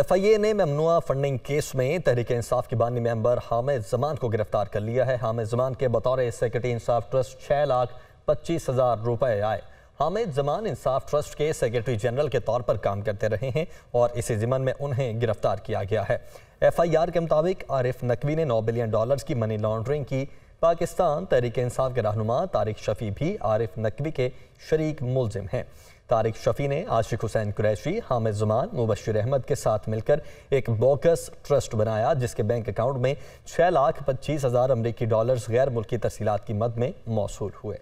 F I ए ने ममनुआ funding case में तहरीक इंसाफ के बानी मेंबर हामिद जमान को गिरफ्तार कर लिया है हामिद जमान के बतौर सेक्रेटरी इंसाफ ट्रस्ट छः लाख पच्चीस हज़ार रुपये आए हामिद जमान इंसाफ ट्रस्ट के सेक्रेटरी जनरल के तौर पर काम करते रहे हैं और इसी जिमन में उन्हें गिरफ्तार किया गया है एफ आई आर के मुताबिक आरिफ नकवी ने नौ बिलियन डॉलर्स की मनी लॉन्ड्रिंग की पाकिस्तान तहरीक इंसाफ के रहनुमा तारिक शफ़ी भी आरिफ नकवी के शरीक मुलजिम हैं तारिक शफ़ी ने आशिक हुसैन कुरैशी हामिद जुमान मुबशर अहमद के साथ मिलकर एक बोकस ट्रस्ट बनाया जिसके बैंक अकाउंट में छः लाख पच्चीस हज़ार अमरीकी डॉलर्स गैर मुल्की तफसीत की मद में मौसू हुए